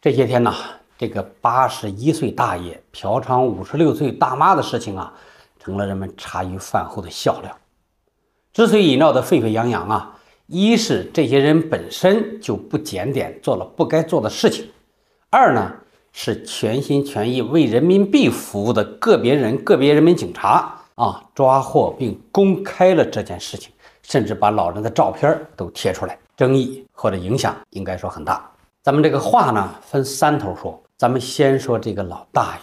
这些天呢，这个八十一岁大爷嫖娼五十六岁大妈的事情啊，成了人们茶余饭后的笑料。之所以闹得沸沸扬扬啊，一是这些人本身就不检点，做了不该做的事情；二呢，是全心全意为人民币服务的个别人、个别人民警察啊，抓获并公开了这件事情，甚至把老人的照片都贴出来，争议或者影响应该说很大。咱们这个话呢分三头说，咱们先说这个老大爷，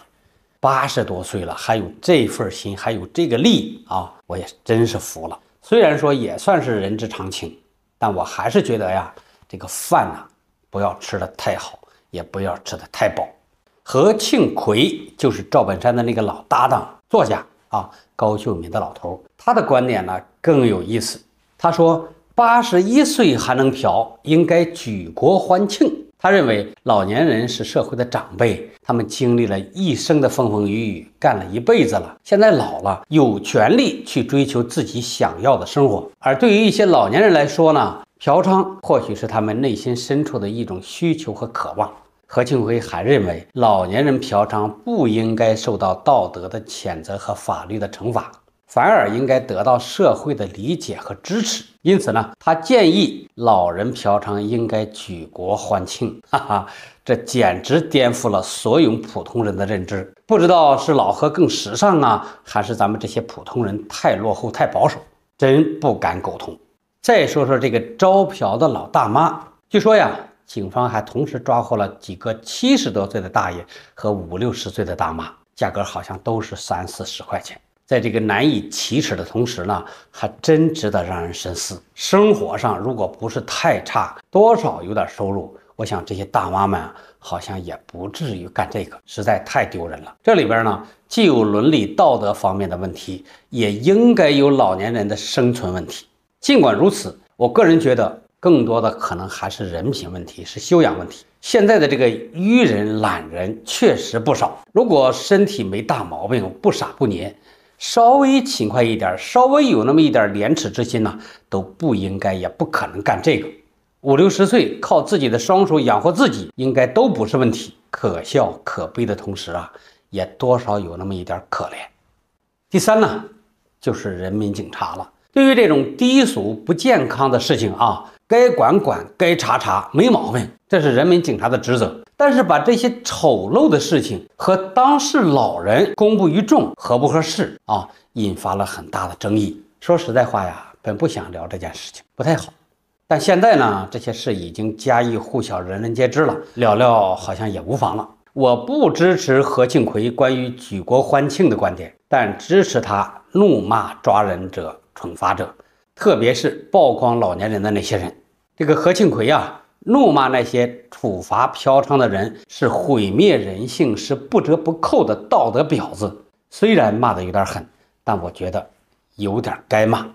八十多岁了，还有这份心，还有这个力啊，我也真是服了。虽然说也算是人之常情，但我还是觉得呀，这个饭呢不要吃的太好，也不要吃的太饱。何庆魁就是赵本山的那个老搭档，作家啊高秀敏的老头，他的观点呢更有意思。他说八十一岁还能嫖，应该举国欢庆。他认为老年人是社会的长辈，他们经历了一生的风风雨雨，干了一辈子了，现在老了，有权利去追求自己想要的生活。而对于一些老年人来说呢，嫖娼或许是他们内心深处的一种需求和渴望。何庆辉还认为，老年人嫖娼不应该受到道德的谴责和法律的惩罚。反而应该得到社会的理解和支持，因此呢，他建议老人嫖娼应该举国欢庆，哈哈，这简直颠覆了所有普通人的认知。不知道是老何更时尚啊，还是咱们这些普通人太落后、太保守，真不敢苟同。再说说这个招嫖的老大妈，据说呀，警方还同时抓获了几个七十多岁的大爷和五六十岁的大妈，价格好像都是三四十块钱。在这个难以启齿的同时呢，还真值得让人深思。生活上如果不是太差，多少有点收入，我想这些大妈们好像也不至于干这个，实在太丢人了。这里边呢，既有伦理道德方面的问题，也应该有老年人的生存问题。尽管如此，我个人觉得，更多的可能还是人品问题，是修养问题。现在的这个愚人、懒人确实不少。如果身体没大毛病，不傻不黏。稍微勤快一点，稍微有那么一点廉耻之心呢，都不应该，也不可能干这个。五六十岁靠自己的双手养活自己，应该都不是问题。可笑可悲的同时啊，也多少有那么一点可怜。第三呢，就是人民警察了。对于这种低俗不健康的事情啊，该管管，该查查，没毛病，这是人民警察的职责。但是把这些丑陋的事情和当事老人公布于众，合不合适啊？引发了很大的争议。说实在话呀，本不想聊这件事情，不太好。但现在呢，这些事已经家喻户晓，人人皆知了，聊聊好像也无妨了。我不支持何庆魁关于举国欢庆的观点，但支持他怒骂抓人者、惩罚者，特别是曝光老年人的那些人。这个何庆魁呀。怒骂那些处罚嫖娼的人是毁灭人性，是不折不扣的道德婊子。虽然骂得有点狠，但我觉得有点该骂。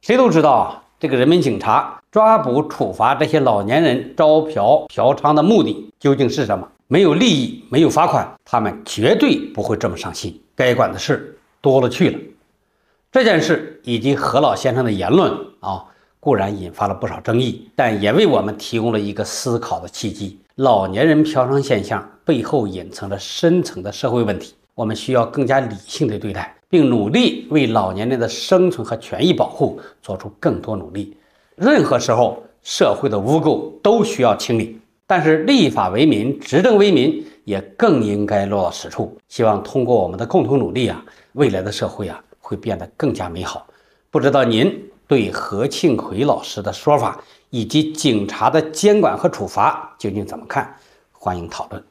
谁都知道，这个人民警察抓捕、处罚这些老年人招嫖嫖娼的目的究竟是什么？没有利益，没有罚款，他们绝对不会这么上心。该管的事多了去了。这件事以及何老先生的言论啊。固然引发了不少争议，但也为我们提供了一个思考的契机。老年人嫖娼现象背后隐藏着深层的社会问题，我们需要更加理性的对待，并努力为老年人的生存和权益保护做出更多努力。任何时候，社会的污垢都需要清理，但是立法为民、执政为民也更应该落到实处。希望通过我们的共同努力啊，未来的社会啊会变得更加美好。不知道您？对何庆魁老师的说法，以及警察的监管和处罚，究竟怎么看？欢迎讨论。